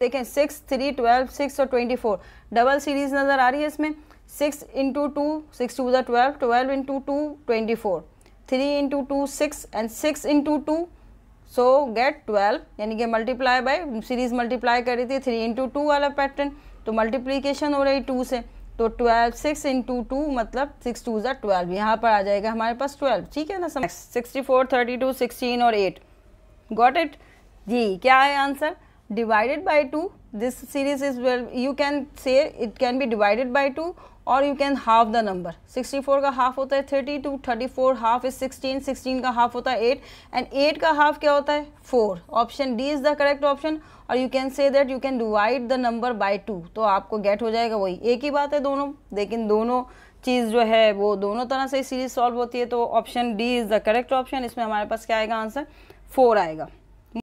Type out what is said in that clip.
देखें six three twelve six और twenty four double series नज़र आ रही है इसमें six into two six two ज़ा twelve twelve into two twenty four three into two six and six into two so get twelve यानी कि मल्टीप्लाई बाय सीरीज मल्टीप्लाई कर रही थी थ्री इंटू टू वाला पैटर्न तो मल्टीप्लीकेशन हो रही टू से तो ट्वेल्व सिक्स इंटू टू मतलब सिक्स टू ज़ा ट्वेल्व यहाँ पर आ जाएगा हमारे पास ट्वेल्व ठीक है ना समय sixty four thirty two sixteen और एट गॉट इट जी क्या है answer divided by 2 this series is well you can say it can be divided by 2 और you can half the number 64 का हाफ होता है 32, 34 हाफ इज 16, 16 का half होता है 8 एंड 8 का हाफ क्या होता है 4. Option D is the correct option और you can say that you can divide the number by 2 तो आपको गेट हो जाएगा वही एक ही बात है दोनों लेकिन दोनों चीज़ जो है वो दोनों तरह से सीरीज सॉल्व होती है तो option D is the correct option इसमें हमारे पास क्या आएगा आंसर फोर आएगा